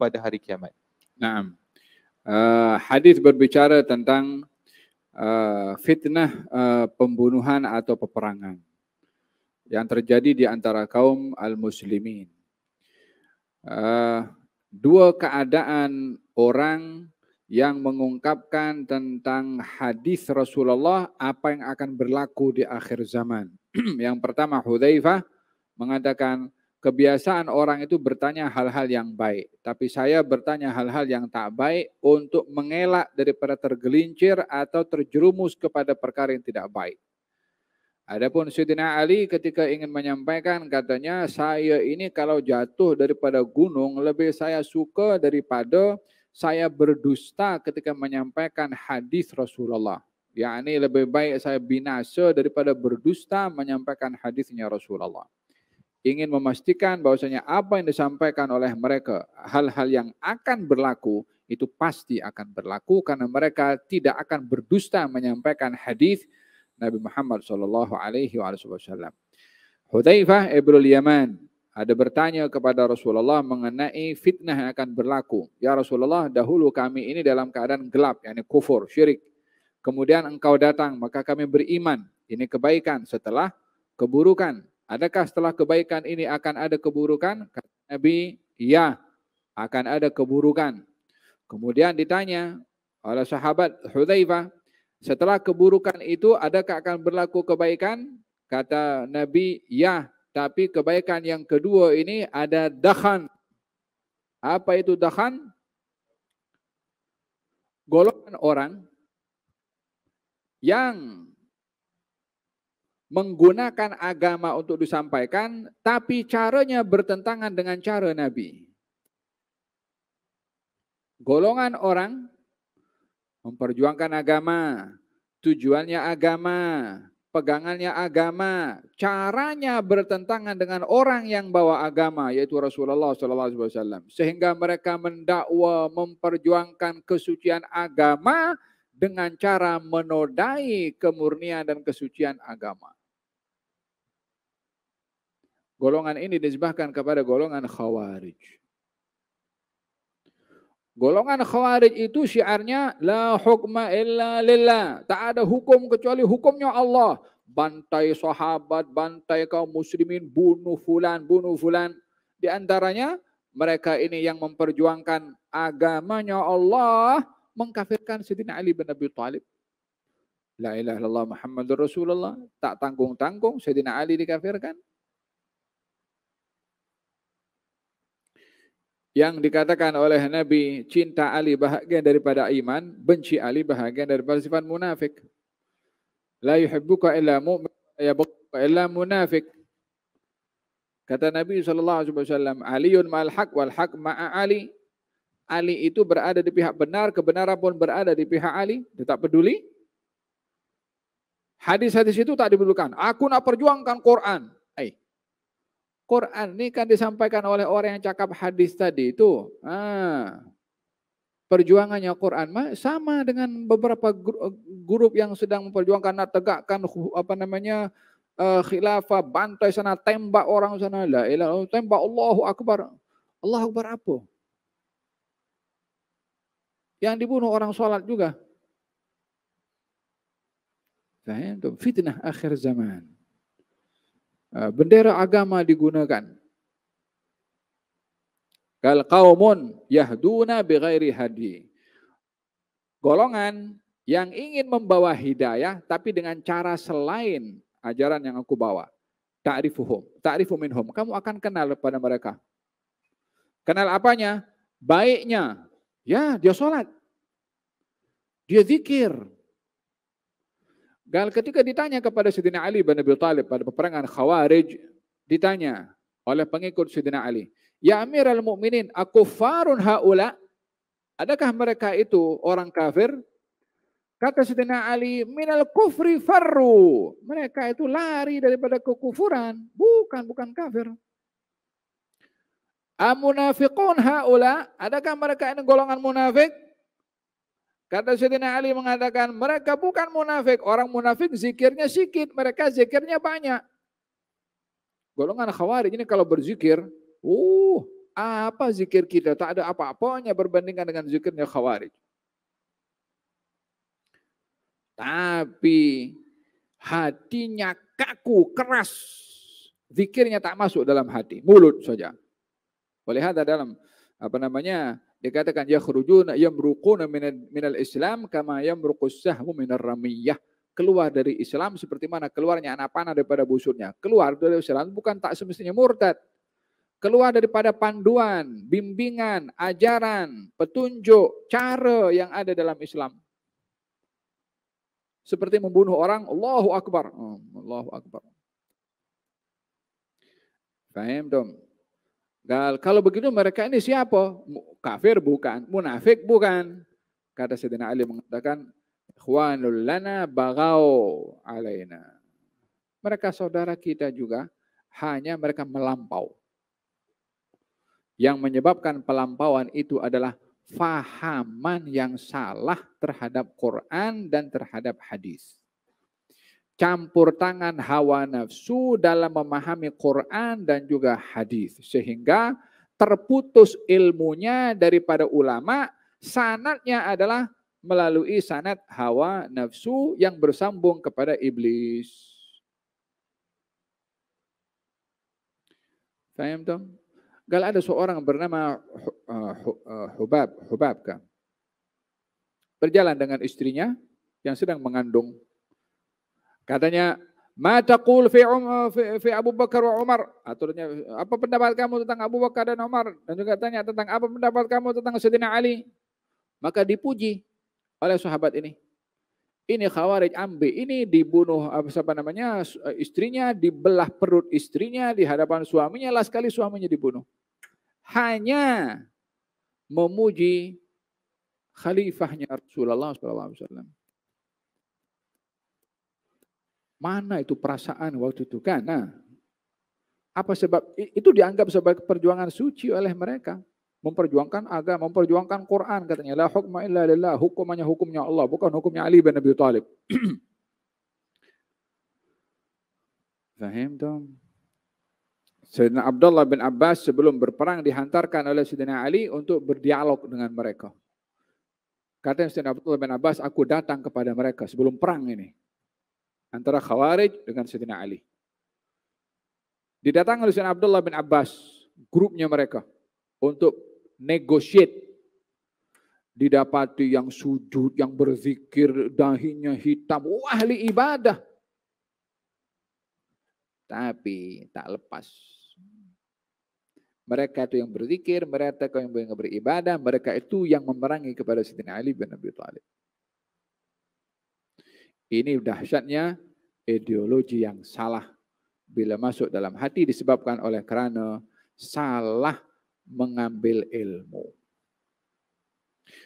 pada hari kiamat. Nah, uh, hadis berbicara tentang uh, fitnah uh, pembunuhan atau peperangan yang terjadi di antara kaum al-muslimin. Uh, dua keadaan orang yang mengungkapkan tentang hadis Rasulullah apa yang akan berlaku di akhir zaman. yang pertama Hudzaifah mengatakan Kebiasaan orang itu bertanya hal-hal yang baik, tapi saya bertanya hal-hal yang tak baik untuk mengelak daripada tergelincir atau terjerumus kepada perkara yang tidak baik. Adapun Sayyidina Ali ketika ingin menyampaikan katanya saya ini kalau jatuh daripada gunung lebih saya suka daripada saya berdusta ketika menyampaikan hadis Rasulullah. Ya, ini lebih baik saya binasa daripada berdusta menyampaikan hadisnya Rasulullah ingin memastikan bahwasanya apa yang disampaikan oleh mereka, hal-hal yang akan berlaku itu pasti akan berlaku karena mereka tidak akan berdusta menyampaikan hadis Nabi Muhammad Shallallahu Alaihi Wasallam. Hudayfah ibnu Yaman ada bertanya kepada Rasulullah mengenai fitnah yang akan berlaku. Ya Rasulullah, dahulu kami ini dalam keadaan gelap, yakni kufur, syirik. Kemudian engkau datang, maka kami beriman. Ini kebaikan setelah keburukan. Adakah setelah kebaikan ini akan ada keburukan? Kata Nabi, ya akan ada keburukan. Kemudian ditanya oleh sahabat Hudzaifah, setelah keburukan itu adakah akan berlaku kebaikan? Kata Nabi, ya, tapi kebaikan yang kedua ini ada dahan. Apa itu dahan? Golongan orang yang menggunakan agama untuk disampaikan, tapi caranya bertentangan dengan cara Nabi. Golongan orang memperjuangkan agama, tujuannya agama, pegangannya agama, caranya bertentangan dengan orang yang bawa agama, yaitu Rasulullah SAW. Sehingga mereka mendakwa memperjuangkan kesucian agama dengan cara menodai kemurnian dan kesucian agama. Golongan ini disebabkan kepada golongan khawarij. Golongan khawarij itu syiarnya la hukma illa lillah. Tak ada hukum kecuali hukumnya Allah. Bantai sahabat, bantai kaum muslimin, bunuh fulan, bunuh fulan. Di antaranya mereka ini yang memperjuangkan agamanya Allah mengkafirkan Sidina Ali bin Abi Talib. La ilaha illallah Muhammadur Rasulullah. Tak tanggung-tanggung Sidina Ali dikafirkan. yang dikatakan oleh Nabi cinta Ali bahagian daripada iman, benci Ali bahagian daripada sifat munafik. La yuhibbuka illa mu'min ya buka illa munafik. Kata Nabi sallallahu alaihi wasallam, "Aliun ma'al haq wal haq ma'a Ali." Ali itu berada di pihak benar, kebenaran pun berada di pihak Ali, dia tak peduli. Hadis-hadis itu tak diperlukan. Aku nak perjuangkan Quran. Quran ini kan disampaikan oleh orang yang cakap hadis tadi itu. Ah, perjuangannya Quran mah sama dengan beberapa eh, grup yang sedang memperjuangkan nah, tegakkan apa namanya uh, khilafah bantai sana tembak orang sana la ilaha tembak Allahu akbar Allahu akbar apa yang dibunuh orang sholat juga fitnah akhir zaman Eh, bendera agama digunakan. Kal qaumun yahduna bighairi hadi. Golongan yang ingin membawa hidayah tapi dengan cara selain ajaran yang aku bawa. Ta'rifuhum, ta'rifu minhum. Kamu akan kenal kepada mereka. Kenal apanya? Baiknya. Ya, dia sholat. Dia zikir. Dan ketika ditanya kepada Sidina Ali bin Abi Talib pada peperangan Khawarij, ditanya oleh pengikut Sidina Ali, "Ya Amir Al Mukminin, aku farun haula?" Adakah mereka itu orang kafir? Kata Sidina Ali, minal kufri farru. Mereka itu lari daripada kekufuran. Bukan, bukan kafir. Amunafiqun haula. Adakah mereka ini golongan munafik? Kata Syedina Ali mengatakan, mereka bukan munafik. Orang munafik zikirnya sikit, mereka zikirnya banyak. Golongan khawarij ini kalau berzikir, uh, apa zikir kita? Tak ada apa-apanya berbandingkan dengan zikirnya khawarij. Tapi hatinya kaku, keras. Zikirnya tak masuk dalam hati, mulut saja. Boleh ada dalam apa namanya Dikatakan khurujuna yamruquna minal, minal Islam kama yamruqus sahmu minar ramiyah. Keluar dari Islam seperti mana keluarnya anak panah daripada busurnya. Keluar dari Islam bukan tak semestinya murtad. Keluar daripada panduan, bimbingan, ajaran, petunjuk, cara yang ada dalam Islam. Seperti membunuh orang, Allahu Akbar. Oh, Allahu Akbar. Faham, dong. Dan kalau begitu mereka ini siapa? Kafir bukan, munafik bukan. Kata Sayyidina Ali mengatakan, Khwanul lana bagau alaina. Mereka saudara kita juga, hanya mereka melampau. Yang menyebabkan pelampauan itu adalah fahaman yang salah terhadap Quran dan terhadap hadis campur tangan hawa nafsu dalam memahami Quran dan juga hadis sehingga terputus ilmunya daripada ulama sanatnya adalah melalui sanat hawa nafsu yang bersambung kepada iblis. Faham tuh? Gal ada seorang bernama eh, eh, Hubab, Hubab kan? Berjalan dengan istrinya yang sedang mengandung Katanya, "Ma fi, um, fi, fi Abu Bakar wa Umar?" aturnya apa pendapat kamu tentang Abu Bakar dan Umar? Dan juga tanya tentang apa pendapat kamu tentang Sayyidina Ali? Maka dipuji oleh sahabat ini. Ini Khawarij Ambi, ini dibunuh apa, apa namanya istrinya, dibelah perut istrinya di hadapan suaminya, lah sekali suaminya dibunuh. Hanya memuji khalifahnya Rasulullah SAW. Mana itu perasaan waktu itu kan? Nah, apa sebab itu dianggap sebagai perjuangan suci oleh mereka memperjuangkan agama, memperjuangkan Quran katanya la hukma illa lillah, hukumannya hukumnya Allah, bukan hukumnya Ali bin Abi Thalib. Fahim dong? Sayyidina Abdullah bin Abbas sebelum berperang dihantarkan oleh Sayyidina Ali untuk berdialog dengan mereka. Katanya Sayyidina Abdullah bin Abbas, aku datang kepada mereka sebelum perang ini antara Khawarij dengan Sayyidina Ali. Didatangkan oleh Sayyidina Abdullah bin Abbas, grupnya mereka, untuk negosiat, Didapati yang sujud, yang berzikir, dahinya hitam, oh, ahli ibadah. Tapi tak lepas. Mereka itu yang berzikir, mereka itu yang beribadah, mereka itu yang memerangi kepada Sayyidina Ali bin Abi Thalib. Ini dahsyatnya ideologi yang salah bila masuk dalam hati disebabkan oleh kerana salah mengambil ilmu.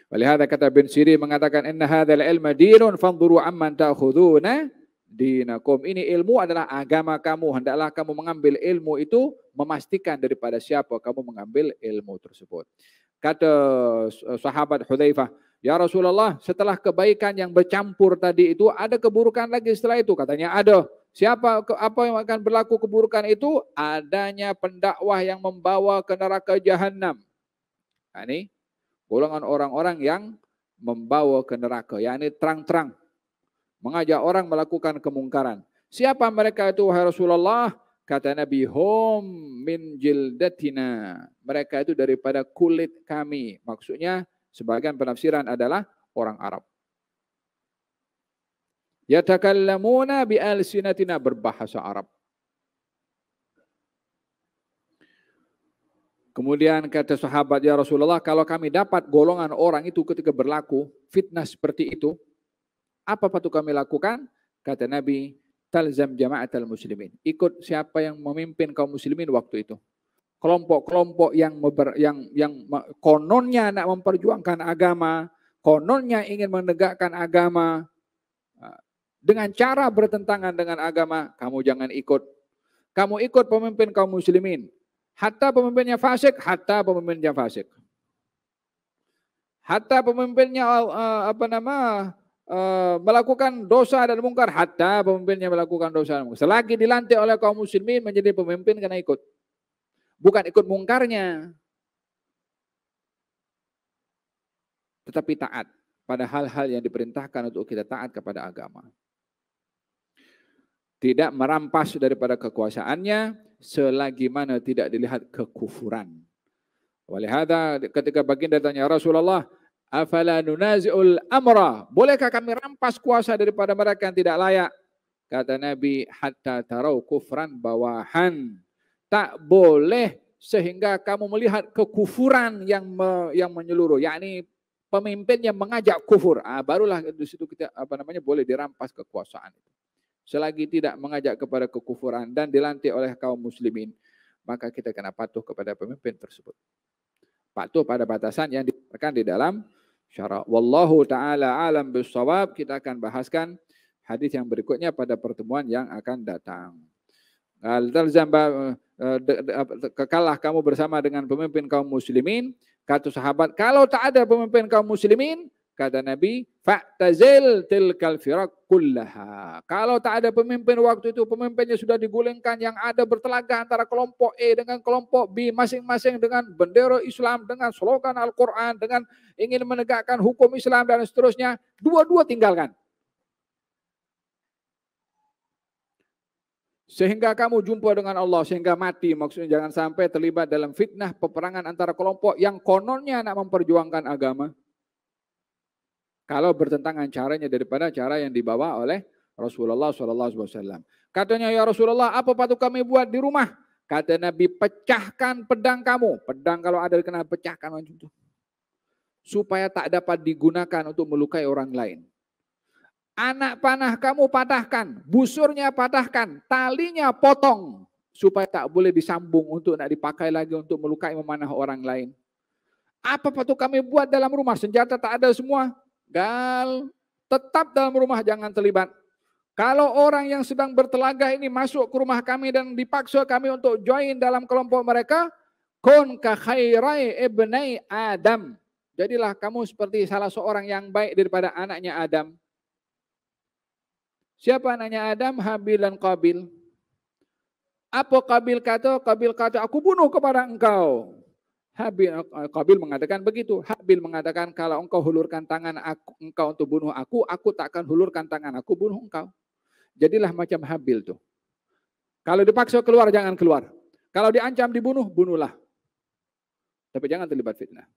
Oleh hada kata bin Siri mengatakan inna hadzal ilma dinun fanzuru amman ta'khuduna dinakum. Ini ilmu adalah agama kamu. Hendaklah kamu mengambil ilmu itu memastikan daripada siapa kamu mengambil ilmu tersebut. Kata sahabat Hudzaifah, Ya Rasulullah, setelah kebaikan yang bercampur tadi itu, ada keburukan lagi setelah itu? Katanya ada. Siapa apa yang akan berlaku keburukan itu? Adanya pendakwah yang membawa ke neraka jahanam. Nah, ha, ini golongan orang-orang yang membawa ke neraka. Ya, ini terang-terang. Mengajak orang melakukan kemungkaran. Siapa mereka itu, wahai Rasulullah? Kata Nabi, Hom min jildatina. Mereka itu daripada kulit kami. Maksudnya, Sebagian penafsiran adalah orang Arab. Yatakallamuna bi alsinatina berbahasa Arab. Kemudian kata sahabat ya Rasulullah, kalau kami dapat golongan orang itu ketika berlaku fitnah seperti itu, apa patut kami lakukan? Kata Nabi, talzam jama'atal muslimin. Ikut siapa yang memimpin kaum muslimin waktu itu kelompok-kelompok yang yang yang kononnya nak memperjuangkan agama, kononnya ingin menegakkan agama dengan cara bertentangan dengan agama, kamu jangan ikut. Kamu ikut pemimpin kaum muslimin. Hatta pemimpinnya fasik, hatta pemimpinnya fasik. Hatta pemimpinnya uh, apa nama uh, melakukan dosa dan mungkar, hatta pemimpinnya melakukan dosa. dan mungkar. Selagi dilantik oleh kaum muslimin menjadi pemimpin kena ikut. Bukan ikut mungkarnya. Tetapi taat pada hal-hal yang diperintahkan untuk kita taat kepada agama. Tidak merampas daripada kekuasaannya selagi mana tidak dilihat kekufuran. Walihada ketika baginda tanya ya Rasulullah, afala nunazi'ul amra? Bolehkah kami rampas kuasa daripada mereka yang tidak layak? Kata Nabi, hatta tarau kufran bawahan tak boleh sehingga kamu melihat kekufuran yang me, yang menyeluruh yakni pemimpin yang mengajak kufur ah, barulah di situ kita apa namanya boleh dirampas kekuasaan itu selagi tidak mengajak kepada kekufuran dan dilantik oleh kaum muslimin maka kita kena patuh kepada pemimpin tersebut patuh pada batasan yang diberikan di dalam syara wallahu taala alam bisawab kita akan bahaskan hadis yang berikutnya pada pertemuan yang akan datang Ah, eh, eh, kekalah kamu bersama dengan pemimpin kaum muslimin. Kata sahabat, kalau tak ada pemimpin kaum muslimin, kata Nabi, fa'tazil tilkal kullaha. Kalau tak ada pemimpin waktu itu, pemimpinnya sudah digulingkan, yang ada bertelaga antara kelompok A dengan kelompok B, masing-masing dengan bendera Islam, dengan slogan Al-Quran, dengan ingin menegakkan hukum Islam dan seterusnya, dua-dua tinggalkan. Sehingga kamu jumpa dengan Allah, sehingga mati. Maksudnya jangan sampai terlibat dalam fitnah peperangan antara kelompok yang kononnya nak memperjuangkan agama. Kalau bertentangan caranya daripada cara yang dibawa oleh Rasulullah SAW. Katanya, ya Rasulullah, apa patut kami buat di rumah? Kata Nabi, pecahkan pedang kamu. Pedang kalau ada kena pecahkan. Supaya tak dapat digunakan untuk melukai orang lain. Anak panah kamu patahkan, busurnya patahkan, talinya potong. Supaya tak boleh disambung untuk nak dipakai lagi untuk melukai memanah orang lain. Apa patut kami buat dalam rumah? Senjata tak ada semua. Gal, tetap dalam rumah jangan terlibat. Kalau orang yang sedang bertelaga ini masuk ke rumah kami dan dipaksa kami untuk join dalam kelompok mereka, kun ka ibnai Adam. Jadilah kamu seperti salah seorang yang baik daripada anaknya Adam. Siapa anaknya Adam? Habil dan Qabil. Apa Qabil kata? Qabil kata, aku bunuh kepada engkau. Habil, eh, Qabil mengatakan begitu. Habil mengatakan, kalau engkau hulurkan tangan aku, engkau untuk bunuh aku, aku tak akan hulurkan tangan aku bunuh engkau. Jadilah macam Habil tuh. Kalau dipaksa keluar, jangan keluar. Kalau diancam dibunuh, bunuhlah. Tapi jangan terlibat fitnah.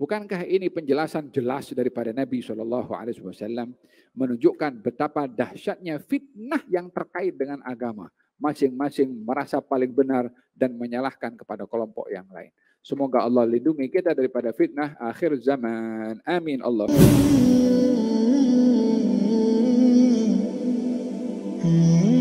Bukankah ini penjelasan jelas daripada Nabi Shallallahu Alaihi Wasallam menunjukkan betapa dahsyatnya fitnah yang terkait dengan agama, masing-masing merasa paling benar dan menyalahkan kepada kelompok yang lain. Semoga Allah lindungi kita daripada fitnah akhir zaman. Amin Allah. Hmm. hmm.